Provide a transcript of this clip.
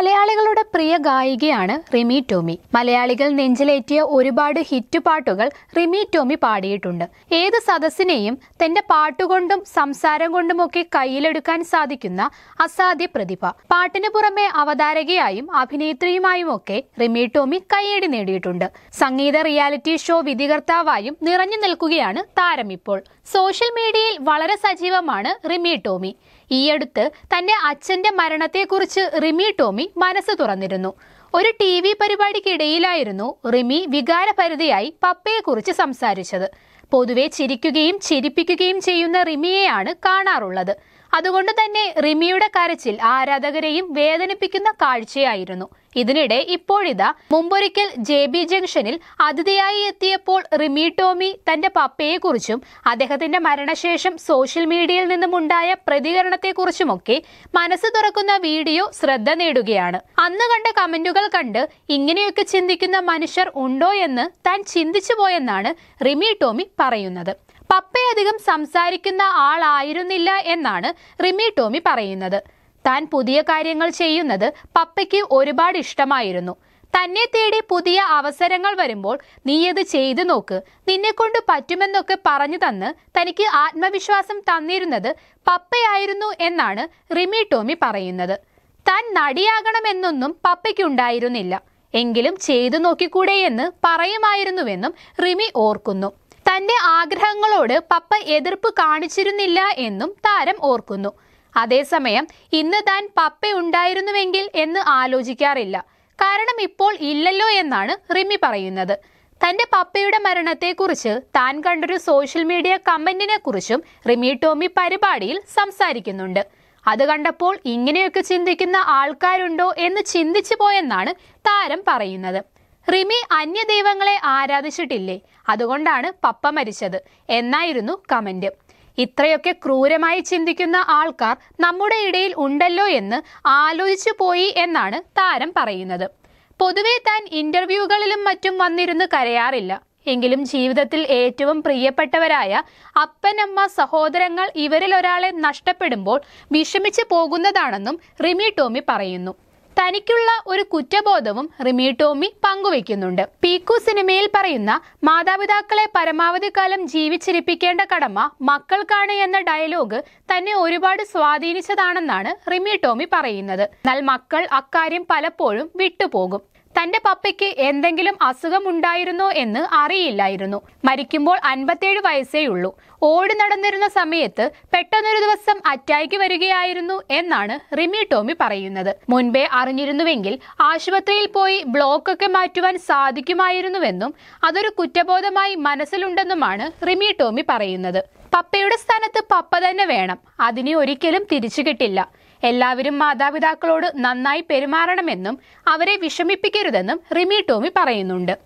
മലയാളികളുടെ പ്രിയ ഗായികയാണ് റിമി ടോമി മലയാളികൾ നെഞ്ചിലേറ്റിയ ഒരുപാട് ഹിറ്റ് പാട്ടുകൾ റിമി ടോമി പാടിയിട്ടുണ്ട് ഏത് സദസ്സിനെയും തന്റെ പാട്ടുകൊണ്ടും സംസാരം കൊണ്ടുമൊക്കെ കയ്യിലെടുക്കാൻ സാധിക്കുന്ന അസാധ്യ പ്രതിഭ പാട്ടിന് പുറമെ അവതാരകയായും അഭിനേത്രിയുമായും ഒക്കെ റിമി ടോമി കയ്യടി നേടിയിട്ടുണ്ട് സംഗീത റിയാലിറ്റി ഷോ വിധികർത്താവായും നിറഞ്ഞു നിൽക്കുകയാണ് താരം ഇപ്പോൾ സോഷ്യൽ മീഡിയയിൽ വളരെ സജീവമാണ് റിമി ടോമി ഈയടുത്ത് തന്റെ അച്ഛന്റെ മരണത്തെക്കുറിച്ച് റിമി ടോമി മനസ്സ് തുറന്നിരുന്നു ഒരു ടി വി പരിപാടിക്കിടയിലായിരുന്നു റിമി വികാരപരിധിയായി പപ്പയെക്കുറിച്ച് സംസാരിച്ചത് പൊതുവെ ചിരിക്കുകയും ചിരിപ്പിക്കുകയും ചെയ്യുന്ന റിമിയെയാണ് കാണാറുള്ളത് അതുകൊണ്ട് തന്നെ റിമിയുടെ കരച്ചിൽ ആരാധകരെയും വേദനിപ്പിക്കുന്ന കാഴ്ചയായിരുന്നു ഇതിനിടെ ഇപ്പോഴിതാ മുമ്പൊരിക്കൽ ജെ ബി ജംഗ്ഷനിൽ അതിഥിയായി എത്തിയപ്പോൾ റിമി ടോമി തന്റെ പപ്പയെക്കുറിച്ചും അദ്ദേഹത്തിന്റെ മരണശേഷം സോഷ്യൽ മീഡിയയിൽ നിന്നുമുണ്ടായ പ്രതികരണത്തെക്കുറിച്ചുമൊക്കെ മനസ്സ് തുറക്കുന്ന വീഡിയോ ശ്രദ്ധ നേടുകയാണ് അന്ന് കണ്ട കമന്റുകൾ കണ്ട് ഇങ്ങനെയൊക്കെ ചിന്തിക്കുന്ന മനുഷ്യർ ഉണ്ടോ എന്ന് താൻ ചിന്തിച്ചു പോയെന്നാണ് റിമി ടോമി പറയുന്നത് പപ്പയധികം സംസാരിക്കുന്ന ആളായിരുന്നില്ല എന്നാണ് റിമി ടോമി പറയുന്നത് താൻ പുതിയ കാര്യങ്ങൾ ചെയ്യുന്നത് പപ്പയ്ക്ക് ഒരുപാട് ഇഷ്ടമായിരുന്നു തന്നെ തേടി പുതിയ അവസരങ്ങൾ വരുമ്പോൾ നീ അത് ചെയ്തു നോക്ക് നിന്നെക്കൊണ്ട് പറ്റുമെന്നൊക്കെ പറഞ്ഞു തന്ന് തനിക്ക് ആത്മവിശ്വാസം തന്നിരുന്നത് പപ്പയായിരുന്നു എന്നാണ് റിമി ടോമി പറയുന്നത് താൻ നടിയാകണമെന്നൊന്നും പപ്പയ്ക്കുണ്ടായിരുന്നില്ല എങ്കിലും ചെയ്തു നോക്കിക്കൂടെയെന്ന് പറയുമായിരുന്നുവെന്നും റിമി ഓർക്കുന്നു തന്റെ ആഗ്രഹങ്ങളോട് പപ്പ എതിർപ്പ് കാണിച്ചിരുന്നില്ല എന്നും താരം ഓർക്കുന്നു അതേസമയം ഇന്ന് താൻ പപ്പ ഉണ്ടായിരുന്നുവെങ്കിൽ എന്ന് ആലോചിക്കാറില്ല കാരണം ഇപ്പോൾ ഇല്ലല്ലോ എന്നാണ് റിമി പറയുന്നത് തന്റെ പപ്പയുടെ മരണത്തെക്കുറിച്ച് താൻ കണ്ടൊരു സോഷ്യൽ മീഡിയ കമന്റിനെ കുറിച്ചും റിമി ടോമി പരിപാടിയിൽ സംസാരിക്കുന്നുണ്ട് അത് കണ്ടപ്പോൾ ഇങ്ങനെയൊക്കെ ചിന്തിക്കുന്ന ആൾക്കാരുണ്ടോ എന്ന് ചിന്തിച്ചു പോയെന്നാണ് താരം പറയുന്നത് റിമി അന്യദൈവങ്ങളെ ആരാധിച്ചിട്ടില്ലേ അതുകൊണ്ടാണ് പപ്പ മരിച്ചത് എന്നായിരുന്നു കമന്റ് ഇത്രയൊക്കെ ക്രൂരമായി ചിന്തിക്കുന്ന ആൾക്കാർ നമ്മുടെ ഇടയിൽ ഉണ്ടല്ലോ എന്ന് ആലോചിച്ചു പോയി എന്നാണ് താരം പറയുന്നത് പൊതുവെ താൻ ഇന്റർവ്യൂകളിലും മറ്റും വന്നിരുന്ന് കരയാറില്ല എങ്കിലും ജീവിതത്തിൽ ഏറ്റവും പ്രിയപ്പെട്ടവരായ അപ്പനമ്മ സഹോദരങ്ങൾ ഇവരിൽ ഒരാളെ നഷ്ടപ്പെടുമ്പോൾ വിഷമിച്ചു പോകുന്നതാണെന്നും റിമി ടോമി പറയുന്നു തനിക്കുള്ള ഒരു കുറ്റബോധവും റിമി ടോമി പങ്കുവയ്ക്കുന്നുണ്ട് പീക്കു സിനിമയിൽ പറയുന്ന മാതാപിതാക്കളെ പരമാവധി കാലം ജീവിച്ചിരിപ്പിക്കേണ്ട കടമ മക്കൾക്കാണ് എന്ന ഡയലോഗ് തന്നെ ഒരുപാട് സ്വാധീനിച്ചതാണെന്നാണ് റിമി ടോമി പറയുന്നത് എന്നാൽ മക്കൾ അക്കാര്യം പലപ്പോഴും വിട്ടുപോകും തന്റെ പപ്പയ്ക്ക് എന്തെങ്കിലും അസുഖം ഉണ്ടായിരുന്നോ എന്ന് അറിയില്ലായിരുന്നു മരിക്കുമ്പോൾ അൻപത്തേഴ് വയസ്സേ ഉള്ളൂ ഓടി നടന്നിരുന്ന സമയത്ത് പെട്ടെന്നൊരു ദിവസം അറ്റാക്ക് വരികയായിരുന്നു എന്നാണ് റിമി ടോമി പറയുന്നത് മുൻപേ അറിഞ്ഞിരുന്നുവെങ്കിൽ ആശുപത്രിയിൽ പോയി ബ്ലോക്കൊക്കെ മാറ്റുവാൻ സാധിക്കുമായിരുന്നുവെന്നും അതൊരു കുറ്റബോധമായി മനസ്സിലുണ്ടെന്നുമാണ് റിമി ടോമി പറയുന്നത് പപ്പയുടെ സ്ഥാനത്ത് പപ്പ തന്നെ വേണം അതിനെ ഒരിക്കലും തിരിച്ചു കിട്ടില്ല എല്ലാവരും മാതാപിതാക്കളോട് നന്നായി പെരുമാറണമെന്നും അവരെ വിഷമിപ്പിക്കരുതെന്നും റിമി ടോമി പറയുന്നുണ്ട്